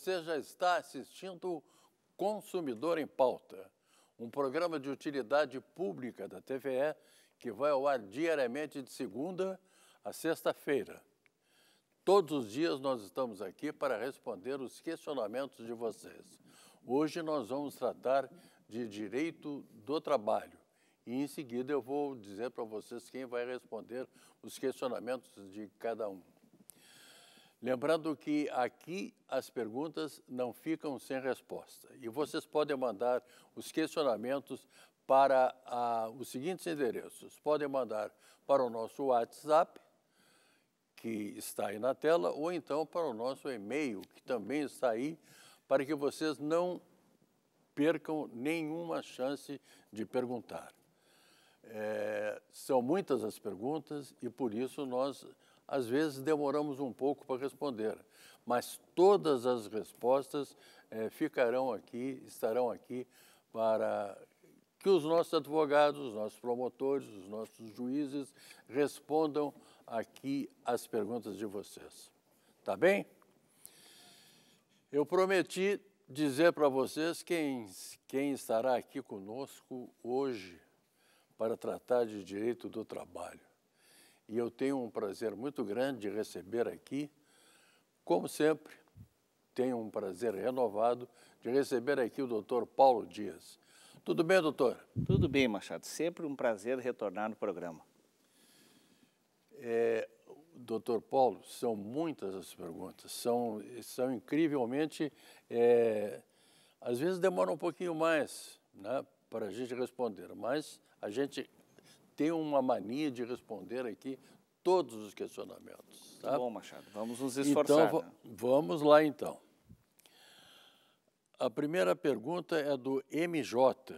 Você já está assistindo Consumidor em Pauta, um programa de utilidade pública da TVE que vai ao ar diariamente de segunda a sexta-feira. Todos os dias nós estamos aqui para responder os questionamentos de vocês. Hoje nós vamos tratar de direito do trabalho e em seguida eu vou dizer para vocês quem vai responder os questionamentos de cada um. Lembrando que aqui as perguntas não ficam sem resposta. E vocês podem mandar os questionamentos para a, ah, os seguintes endereços. Podem mandar para o nosso WhatsApp, que está aí na tela, ou então para o nosso e-mail, que também está aí, para que vocês não percam nenhuma chance de perguntar. É, são muitas as perguntas e por isso nós às vezes demoramos um pouco para responder, mas todas as respostas é, ficarão aqui, estarão aqui para que os nossos advogados, os nossos promotores, os nossos juízes respondam aqui as perguntas de vocês. Tá bem? Eu prometi dizer para vocês quem, quem estará aqui conosco hoje para tratar de direito do trabalho e eu tenho um prazer muito grande de receber aqui, como sempre, tenho um prazer renovado de receber aqui o doutor Paulo Dias. Tudo bem, doutor? Tudo bem, Machado. Sempre um prazer retornar no programa. É, doutor Paulo, são muitas as perguntas, são, são incrivelmente, é, às vezes demora um pouquinho mais né, para a gente responder, mas a gente tenho uma mania de responder aqui todos os questionamentos. Tá bom, Machado, vamos nos então, esforçar. Então, né? vamos lá então. A primeira pergunta é do MJ.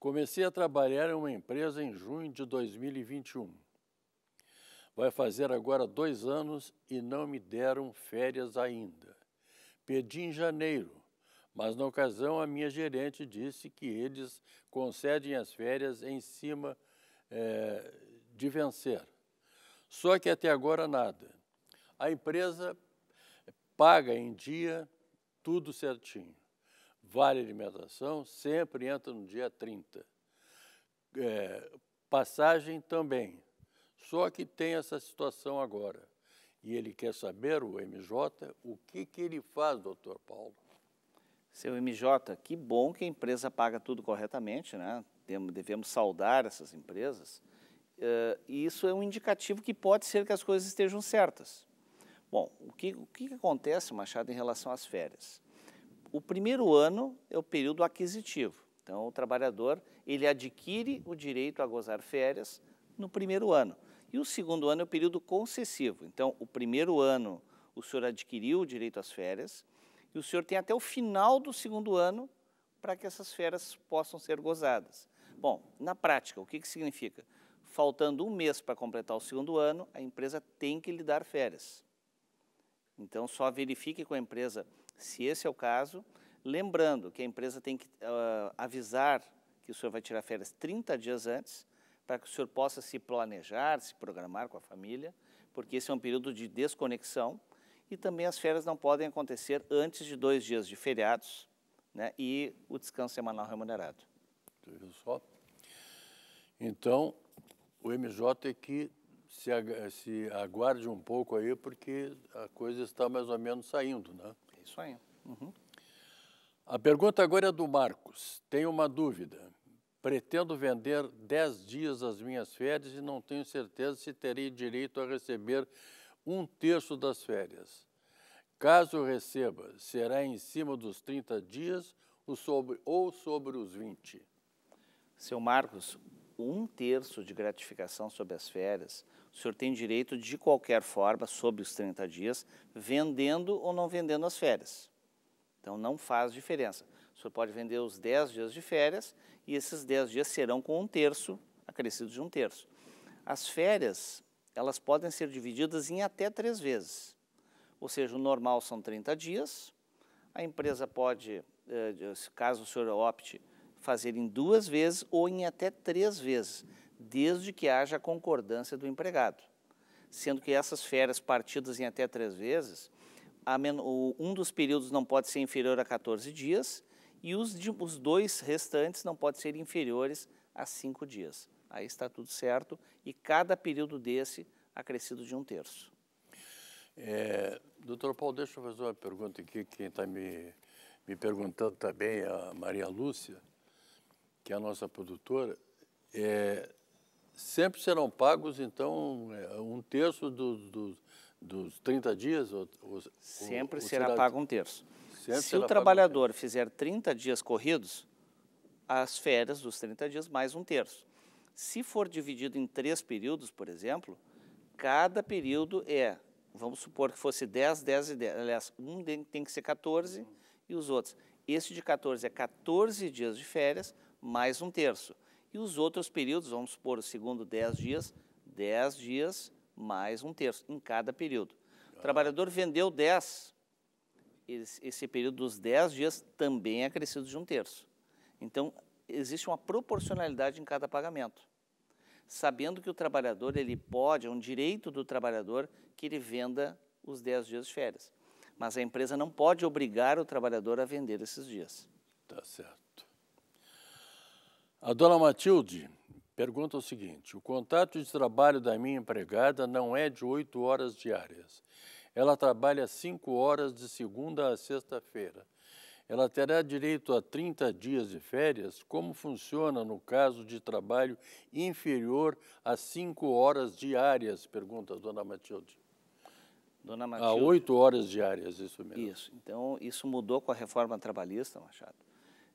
Comecei a trabalhar em uma empresa em junho de 2021. Vai fazer agora dois anos e não me deram férias ainda. Pedi em janeiro, mas na ocasião a minha gerente disse que eles concedem as férias em cima é, de vencer. Só que até agora nada. A empresa paga em dia tudo certinho. Vale alimentação sempre entra no dia 30. É, eh, passagem também. Só que tem essa situação agora. E ele quer saber, o MJ, o que, que ele faz, doutor Paulo? Seu MJ, que bom que a empresa paga tudo corretamente, né? devemos saudar essas empresas. Uh, e isso é um indicativo que pode ser que as coisas estejam certas. Bom, o que, o que acontece, Machado, em relação às férias? O primeiro ano é o período aquisitivo. Então, o trabalhador ele adquire o direito a gozar férias no primeiro ano. E o segundo ano é o período concessivo. Então, o primeiro ano o senhor adquiriu o direito às férias, e o senhor tem até o final do segundo ano para que essas férias possam ser gozadas. Bom, na prática, o que, que significa? Faltando um mês para completar o segundo ano, a empresa tem que lhe dar férias. Então, só verifique com a empresa se esse é o caso. Lembrando que a empresa tem que uh, avisar que o senhor vai tirar férias 30 dias antes, para que o senhor possa se planejar, se programar com a família, porque esse é um período de desconexão e também as férias não podem acontecer antes de dois dias de feriados né, e o descanso semanal remunerado. Só. Então, o MJ é que se, se aguarde um pouco aí, porque a coisa está mais ou menos saindo, né? É isso aí. Uhum. A pergunta agora é do Marcos. Tenho uma dúvida. Pretendo vender 10 dias as minhas férias e não tenho certeza se terei direito a receber um terço das férias. Caso receba, será em cima dos 30 dias ou sobre, ou sobre os 20. Seu Marcos, um terço de gratificação sobre as férias, o senhor tem direito de qualquer forma, sobre os 30 dias, vendendo ou não vendendo as férias. Então não faz diferença. O senhor pode vender os 10 dias de férias e esses 10 dias serão com um terço, acrescido de um terço. As férias elas podem ser divididas em até três vezes. Ou seja, o normal são 30 dias, a empresa pode, eh, caso o senhor opte, fazer em duas vezes ou em até três vezes, desde que haja concordância do empregado. Sendo que essas férias partidas em até três vezes, um dos períodos não pode ser inferior a 14 dias e os dois restantes não podem ser inferiores a cinco dias aí está tudo certo e cada período desse acrescido de um terço. É, doutor Paulo, deixa eu fazer uma pergunta aqui, quem está me, me perguntando também, é a Maria Lúcia, que é a nossa produtora, é, sempre serão pagos, então, é, um terço dos, dos, dos 30 dias? Ou, ou, sempre ou será, será pago um terço. Sempre Se o trabalhador um fizer 30 dias corridos, as férias dos 30 dias mais um terço. Se for dividido em três períodos, por exemplo, cada período é, vamos supor que fosse 10, 10 e 10, aliás, um tem que ser 14 e os outros. Esse de 14 é 14 dias de férias, mais um terço. E os outros períodos, vamos supor o segundo 10 dias, 10 dias mais um terço em cada período. O trabalhador vendeu 10, esse período dos 10 dias também é acrescido de um terço. Então, existe uma proporcionalidade em cada pagamento sabendo que o trabalhador ele pode, é um direito do trabalhador que ele venda os 10 dias de férias. Mas a empresa não pode obrigar o trabalhador a vender esses dias. Tá certo. A dona Matilde pergunta o seguinte: o contato de trabalho da minha empregada não é de 8 horas diárias. Ela trabalha 5 horas de segunda a sexta-feira. Ela terá direito a 30 dias de férias, como funciona no caso de trabalho inferior a 5 horas diárias? Pergunta a dona Matilde. Dona Matilde. A 8 horas diárias, isso mesmo. Isso. Então, isso mudou com a reforma trabalhista, Machado?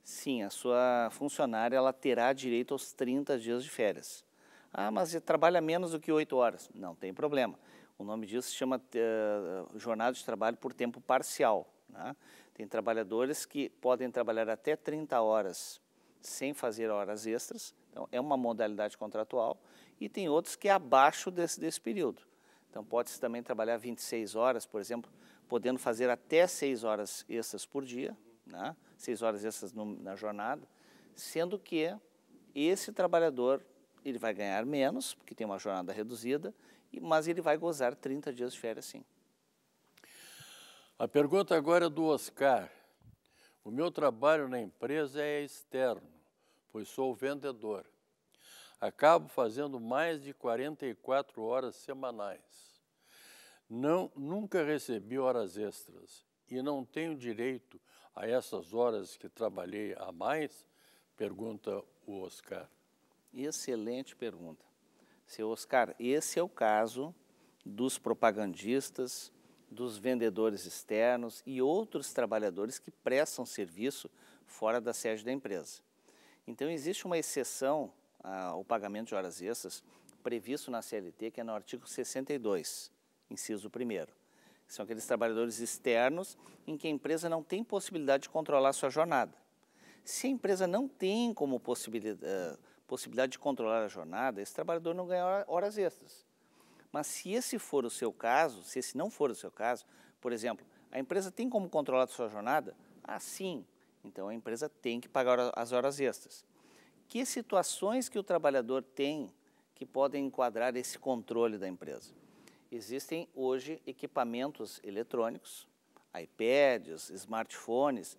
Sim, a sua funcionária ela terá direito aos 30 dias de férias. Ah, mas trabalha menos do que 8 horas. Não tem problema. O nome disso se chama uh, jornada de trabalho por tempo parcial. Né? Tem trabalhadores que podem trabalhar até 30 horas sem fazer horas extras, então é uma modalidade contratual, e tem outros que é abaixo desse, desse período. Então pode-se também trabalhar 26 horas, por exemplo, podendo fazer até 6 horas extras por dia, né? 6 horas extras no, na jornada, sendo que esse trabalhador ele vai ganhar menos, porque tem uma jornada reduzida, mas ele vai gozar 30 dias de férias sim. A pergunta agora é do Oscar. O meu trabalho na empresa é externo, pois sou vendedor. Acabo fazendo mais de 44 horas semanais. Não, nunca recebi horas extras e não tenho direito a essas horas que trabalhei a mais? Pergunta o Oscar. Excelente pergunta. Seu Oscar, esse é o caso dos propagandistas, dos vendedores externos e outros trabalhadores que prestam serviço fora da sede da empresa. Então, existe uma exceção ao pagamento de horas extras previsto na CLT, que é no artigo 62, inciso 1 são aqueles trabalhadores externos em que a empresa não tem possibilidade de controlar sua jornada. Se a empresa não tem como possibilidade, eh, possibilidade de controlar a jornada, esse trabalhador não ganha horas extras. Mas se esse for o seu caso, se esse não for o seu caso, por exemplo, a empresa tem como controlar a sua jornada? Ah, sim. Então a empresa tem que pagar as horas extras. Que situações que o trabalhador tem que podem enquadrar esse controle da empresa? Existem hoje equipamentos eletrônicos, iPads, smartphones,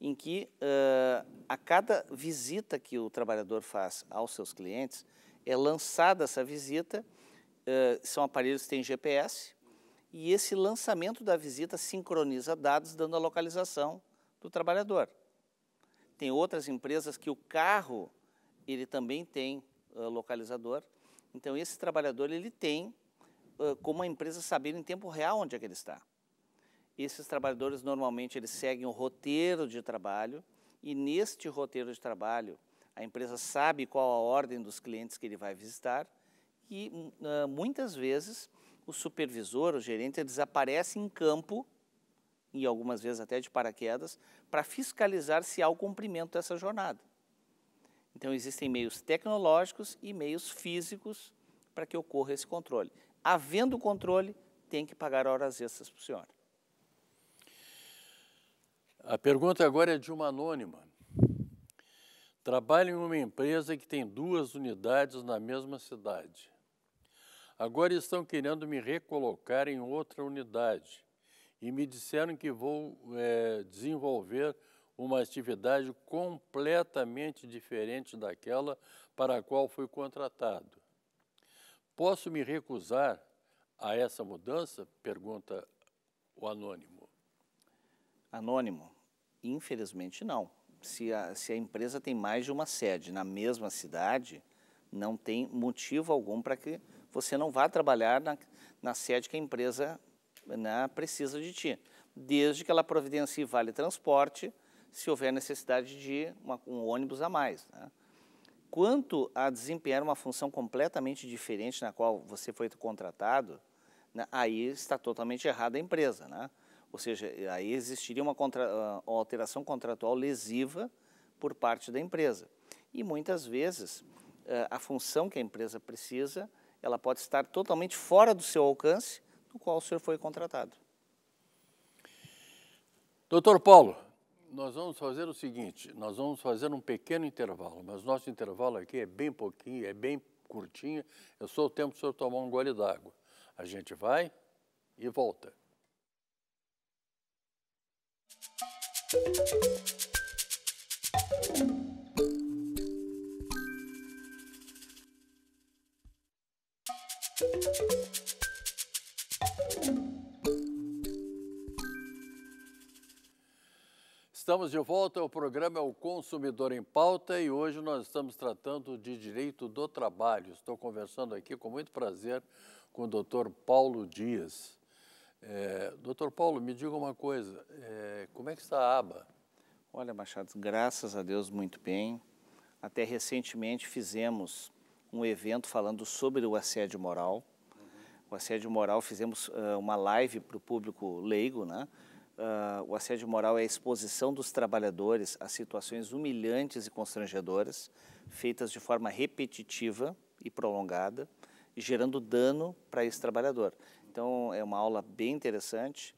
em que uh, a cada visita que o trabalhador faz aos seus clientes, é lançada essa visita eh, são aparelhos que têm GPS, e esse lançamento da visita sincroniza dados dando a localização do trabalhador. Tem outras empresas que o carro ele também tem uh, localizador. Então esse trabalhador ele tem uh, como a empresa saber em tempo real onde é que ele está. Esses trabalhadores normalmente eles seguem um roteiro de trabalho e neste roteiro de trabalho a empresa sabe qual a ordem dos clientes que ele vai visitar que uh, muitas vezes o supervisor, o gerente, desaparece em campo, e algumas vezes até de paraquedas, para fiscalizar se há o cumprimento dessa jornada. Então, existem meios tecnológicos e meios físicos para que ocorra esse controle. Havendo controle, tem que pagar horas extras para o senhor. A pergunta agora é de uma anônima. Trabalho em uma empresa que tem duas unidades na mesma cidade. Agora estão querendo me recolocar em outra unidade e me disseram que vou é, desenvolver uma atividade completamente diferente daquela para a qual fui contratado. Posso me recusar a essa mudança? Pergunta o anônimo. Anônimo, infelizmente não. Se a, se a empresa tem mais de uma sede na mesma cidade, não tem motivo algum para que você não vá trabalhar na, na sede que a empresa né, precisa de ti, desde que ela providencie vale transporte, se houver necessidade de uma, um ônibus a mais. Né? Quanto a desempenhar uma função completamente diferente na qual você foi contratado, né, aí está totalmente errada a empresa. Né? Ou seja, aí existiria uma, contra, ah, uma alteração contratual lesiva por parte da empresa. E muitas vezes eh, a função que a empresa precisa, ela pode estar totalmente fora do seu alcance, do qual o senhor foi contratado. Doutor Paulo, nós vamos fazer o seguinte, nós vamos fazer um pequeno intervalo, mas nosso intervalo aqui é bem pouquinho, é bem curtinho, é só o tempo do senhor tomar um gole d'água. A gente vai e volta. Música Estamos de volta ao programa É O Consumidor em Pauta e hoje nós estamos tratando de direito do trabalho. Estou conversando aqui com muito prazer com o doutor Paulo Dias. É, doutor Paulo, me diga uma coisa, é, como é que está a aba? Olha, Machado, graças a Deus muito bem. Até recentemente fizemos um evento falando sobre o assédio moral. Uhum. O assédio moral fizemos uh, uma live para o público leigo, né? uh, o assédio moral é a exposição dos trabalhadores a situações humilhantes e constrangedoras, feitas de forma repetitiva e prolongada, gerando dano para esse trabalhador. Então, é uma aula bem interessante.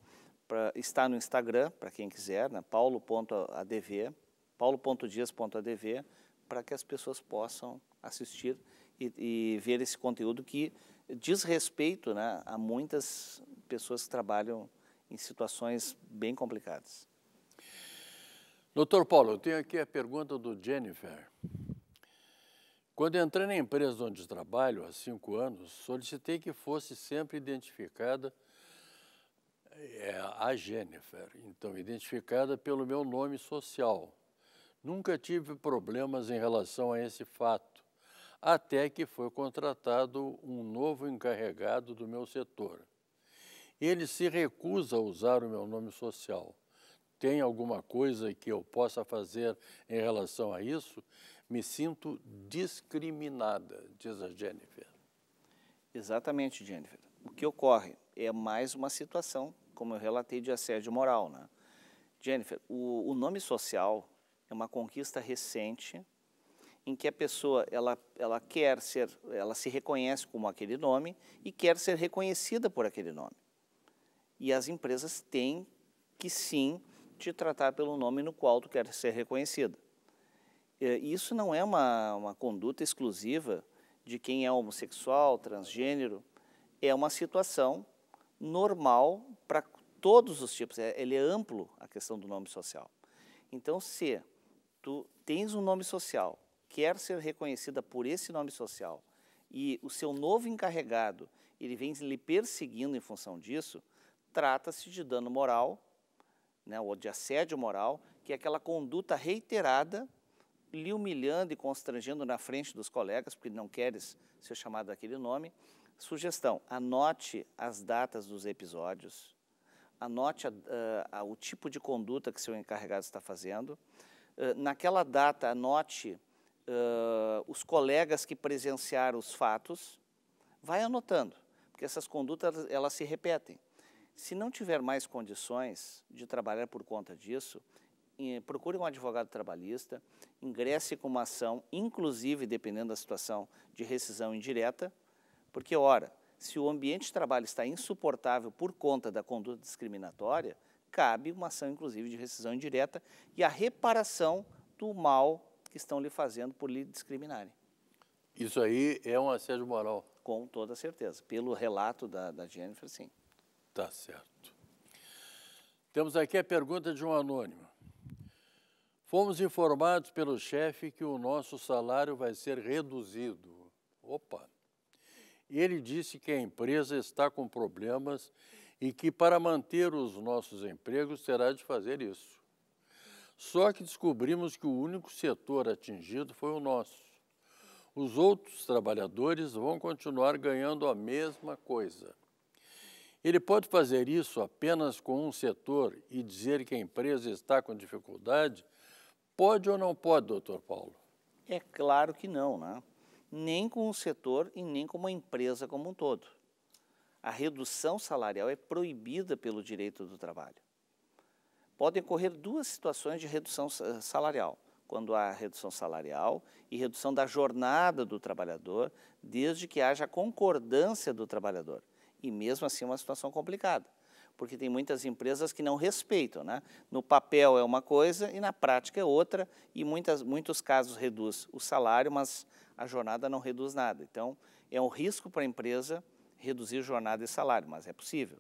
Pra, está no Instagram, para quem quiser, né? paulo.adv, paulo.dias.adv, para que as pessoas possam assistir e, e, ver esse conteúdo que diz respeito né, a muitas pessoas que trabalham em situações bem complicadas. Doutor Paulo, eu tenho aqui a pergunta do Jennifer. Quando entrei na empresa onde trabalho, há cinco anos, solicitei que fosse sempre identificada é, a Jennifer, então identificada pelo meu nome social. Nunca tive problemas em relação a esse fato, até que foi contratado um novo encarregado do meu setor. Ele se recusa a usar o meu nome social. Tem alguma coisa que eu possa fazer em relação a isso? Me sinto discriminada, diz a Jennifer. Exatamente, Jennifer. O que ocorre é mais uma situação, como eu relatei, de assédio moral. Né? Jennifer, o, o nome social é uma conquista recente em que a pessoa ela, ela quer ser, ela se reconhece como aquele nome e quer ser reconhecida por aquele nome. E as empresas têm que sim te tratar pelo nome no qual tu quer ser reconhecida. É, isso não é uma, uma conduta exclusiva de quem é homossexual, transgênero, é uma situação normal para todos os tipos, é, ele é amplo a questão do nome social. Então, se tu tens um nome social, quer ser reconhecida por esse nome social e o seu novo encarregado, ele vem lhe perseguindo em função disso, trata-se de dano moral, né, ou de assédio moral, que é aquela conduta reiterada, lhe humilhando e constrangendo na frente dos colegas, porque não queres ser chamado daquele nome. Sugestão: anote as datas dos episódios, anote a, a, ah, a, o tipo de conduta que seu encarregado está fazendo. Uh, naquela data, anote uh, os colegas que presenciaram os fatos. Vai anotando, porque essas condutas elas, elas se repetem. Se não tiver mais condições de trabalhar por conta disso, procure um advogado trabalhista, ingresse com uma ação, inclusive dependendo da situação de rescisão indireta, porque, ora, se o ambiente de trabalho está insuportável por conta da conduta discriminatória, cabe uma ação, inclusive, de rescisão indireta e a reparação do mal que estão lhe fazendo por lhe discriminarem. Isso aí é um assédio moral? Com toda certeza. Pelo relato da, da Jennifer, sim. Tá certo. Temos aqui a pergunta de um anônimo. Fomos informados pelo chefe que o nosso salário vai ser reduzido. Opa! Ele disse que a empresa está com problemas e que para manter os nossos empregos terá de fazer isso. Só que descobrimos que o único setor atingido foi o nosso. Os outros trabalhadores vão continuar ganhando a mesma coisa. Ele pode fazer isso apenas com um setor e dizer que a empresa está com dificuldade? Pode ou não pode, doutor Paulo? É claro que não, né? nem com um setor e nem com uma empresa como um todo. A redução salarial é proibida pelo direito do trabalho. Podem ocorrer duas situações de redução salarial quando há redução salarial e redução da jornada do trabalhador, desde que haja concordância do trabalhador e mesmo assim é uma situação complicada, porque tem muitas empresas que não respeitam. Né? No papel é uma coisa e na prática é outra, e muitas, muitos casos reduz o salário, mas a jornada não reduz nada. Então, é um risco para a empresa reduzir jornada e salário, mas é possível.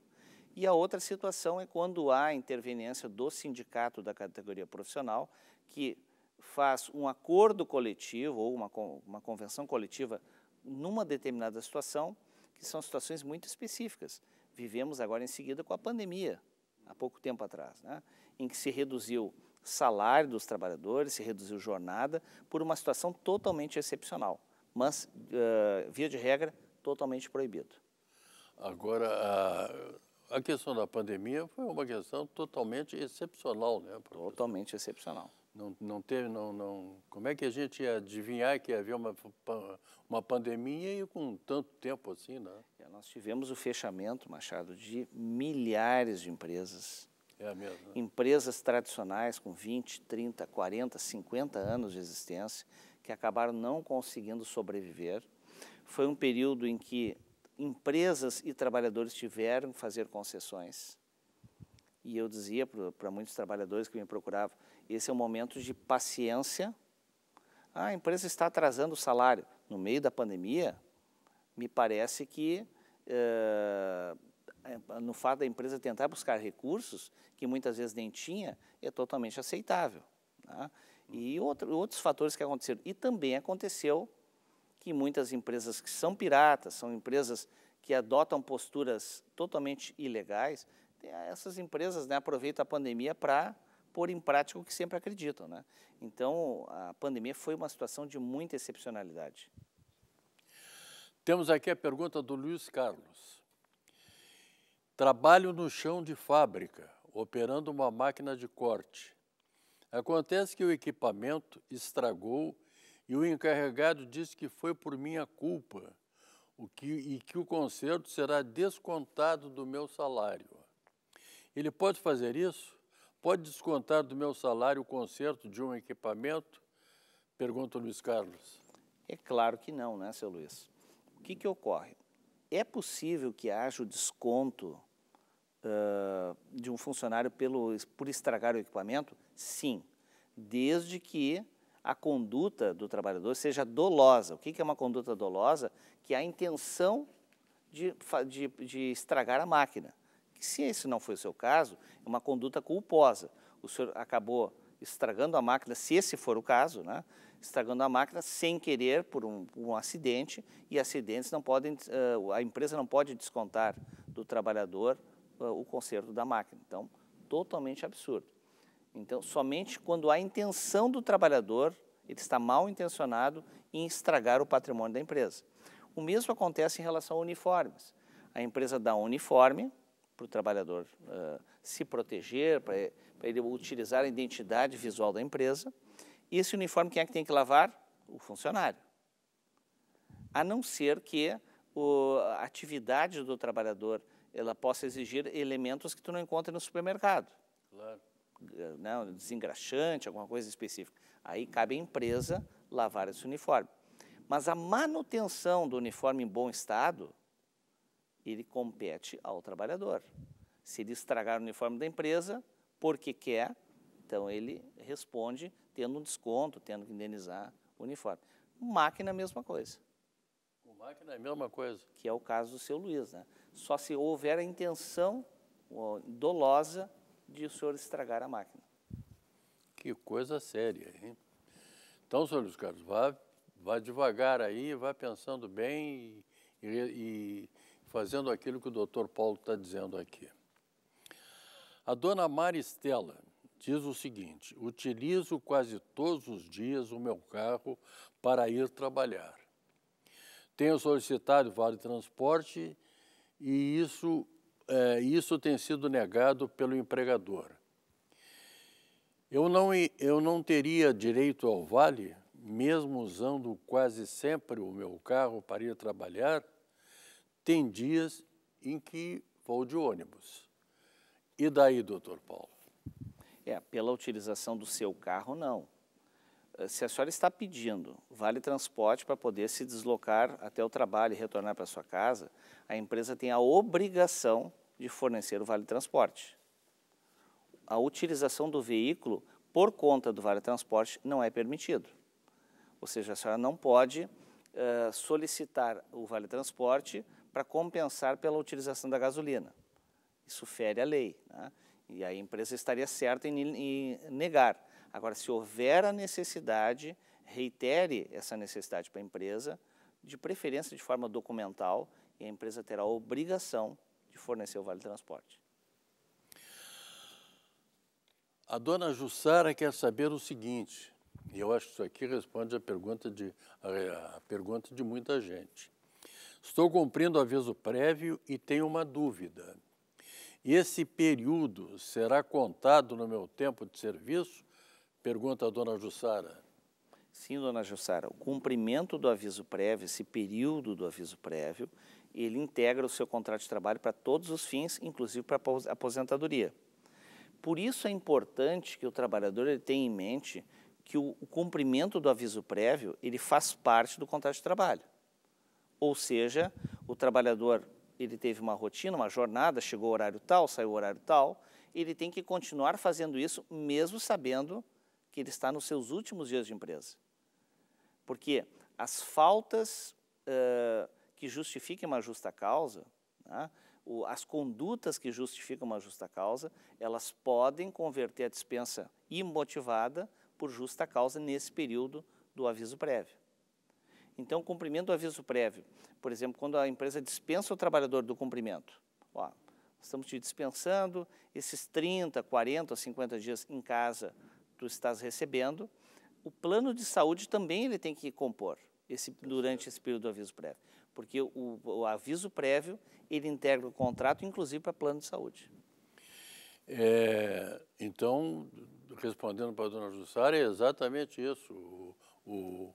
E a outra situação é quando há interveniência do sindicato da categoria profissional, que faz um acordo coletivo ou uma, uma convenção coletiva numa determinada situação que são situações muito específicas. Vivemos agora em seguida com a pandemia, há pouco tempo atrás, né? em que se reduziu salário dos trabalhadores, se reduziu jornada, por uma situação totalmente excepcional, mas, uh, via de regra, totalmente proibido. Agora, a, a questão da pandemia foi uma questão totalmente excepcional, né? Professor? Totalmente excepcional. Não, não teve, não, não. Como é que a gente ia adivinhar que havia uma, uma pandemia e com tanto tempo assim, né? É, nós tivemos o fechamento, Machado, de milhares de empresas. É mesmo. Né? Empresas tradicionais com 20, 30, 40, 50 anos de existência que acabaram não conseguindo sobreviver. Foi um período em que empresas e trabalhadores tiveram que fazer concessões. E eu dizia para muitos trabalhadores que me procuravam, esse é o momento de paciência. Ah, a empresa está atrasando o salário. No meio da pandemia, me parece que eh, no fato da empresa tentar buscar recursos, que muitas vezes nem tinha, é totalmente aceitável. Tá? E outro, outros fatores que aconteceram. E também aconteceu que muitas empresas que são piratas, são empresas que adotam posturas totalmente ilegais, essas empresas né, aproveitam a pandemia para pôr em prática o que sempre acreditam. Né? Então, a pandemia foi uma situação de muita excepcionalidade. Temos aqui a pergunta do Luiz Carlos. Trabalho no chão de fábrica, operando uma máquina de corte. Acontece que o equipamento estragou e o encarregado disse que foi por minha culpa o que, e que o conserto será descontado do meu salário. Ele pode fazer isso? Pode descontar do meu salário o conserto de um equipamento? Pergunta o Luiz Carlos. É claro que não, né, seu Luiz? O que, que ocorre? É possível que haja o desconto uh, de um funcionário pelo, por estragar o equipamento? Sim, desde que a conduta do trabalhador seja dolosa. O que, que é uma conduta dolosa? Que há é a intenção de, de, de estragar a máquina se esse não foi o seu caso, é uma conduta culposa. O senhor acabou estragando a máquina, se esse for o caso, né? estragando a máquina sem querer por um, um acidente e acidentes não podem, uh, a empresa não pode descontar do trabalhador uh, o conserto da máquina. Então, totalmente absurdo. Então, somente quando há intenção do trabalhador, ele está mal intencionado em estragar o patrimônio da empresa. O mesmo acontece em relação a uniformes. A empresa dá um uniforme, para o trabalhador uh, se proteger, para ele utilizar a identidade visual da empresa. E esse uniforme, quem é que tem que lavar? O funcionário. A não ser que o, a atividade do trabalhador ela possa exigir elementos que tu não encontra no supermercado. Claro. Eh, não, desengraxante, alguma coisa específica. Aí cabe à empresa lavar esse uniforme. Mas a manutenção do uniforme em bom estado, ele compete ao trabalhador. Se ele estragar o uniforme da empresa, porque quer, é? então ele responde tendo um desconto, tendo que indenizar o uniforme. Máquina é a mesma coisa. O máquina é a mesma coisa. Que é o caso do seu Luiz, né? Só se houver a intenção dolosa de o senhor estragar a máquina. Que coisa séria, hein? Então, senhor Luiz Carlos, vá, vá devagar aí, vá pensando bem e, e, e fazendo aquilo que o doutor Paulo está dizendo aqui. A dona Maristela diz o seguinte: utilizo quase todos os dias o meu carro para ir trabalhar. Tenho solicitado vale transporte e isso, é, isso tem sido negado pelo empregador. Eu não, eu não teria direito ao vale, mesmo usando quase sempre o meu carro para ir trabalhar? tem dias em que vou de ônibus. E daí, doutor Paulo? É, pela utilização do seu carro, não. Eh, se a senhora está pedindo vale transporte para poder se deslocar até o trabalho e retornar para sua casa, a empresa tem a obrigação de fornecer o vale transporte. A utilização do veículo por conta do vale transporte não é permitido. Ou seja, a senhora não pode uh, solicitar o vale transporte para compensar pela utilização da gasolina. Isso fere a lei, né? e a empresa estaria certa em, em negar. Agora, se houver a necessidade, reitere essa necessidade para a empresa, de preferência de forma documental, e a empresa terá a obrigação de fornecer o Vale Transporte. A dona Jussara quer saber o seguinte, e eu acho que isso aqui responde a pergunta de, a, a pergunta de muita gente. Estou cumprindo aviso prévio e tenho uma dúvida. Esse período será contado no meu tempo de serviço? Pergunta a dona Jussara. Sim, dona Jussara. O cumprimento do aviso prévio, esse período do aviso prévio, ele integra o seu contrato de trabalho para todos os fins, inclusive para a aposentadoria. Por isso é importante que o trabalhador ele tenha em mente que o, o cumprimento do aviso prévio ele faz parte do contrato de trabalho. Ou seja, o trabalhador ele teve uma rotina, uma jornada, chegou horário tal, saiu horário tal, ele tem que continuar fazendo isso mesmo sabendo que ele está nos seus últimos dias de empresa. Porque as faltas uh, que justifiquem uma justa causa, né, o, as condutas que justificam uma justa causa, elas podem converter a dispensa imotivada por justa causa nesse período do aviso prévio. Então, cumprimento do aviso prévio, por exemplo, quando a empresa dispensa o trabalhador do cumprimento, ó, estamos te dispensando, esses 30, 40, 50 dias em casa tu estás recebendo, o plano de saúde também ele tem que compor esse, durante esse período do aviso prévio, porque o, o aviso prévio ele integra o contrato, inclusive para plano de saúde. É, então, respondendo para a dona Jussara, é exatamente isso. O, o,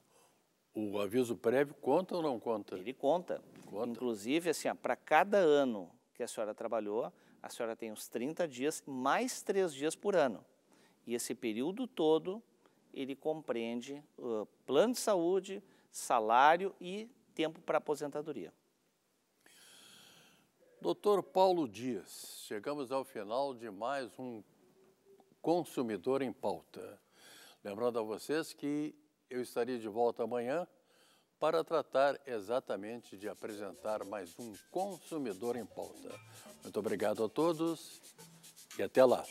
o aviso prévio conta ou não conta? Ele conta. conta. Inclusive, assim, para cada ano que a senhora trabalhou, a senhora tem uns 30 dias, mais três dias por ano. E esse período todo, ele compreende uh, plano de saúde, salário e tempo para aposentadoria. Doutor Paulo Dias, chegamos ao final de mais um Consumidor em Pauta. Lembrando a vocês que eu estarei de volta amanhã para tratar exatamente de apresentar mais um Consumidor em Pauta. Muito obrigado a todos e até lá.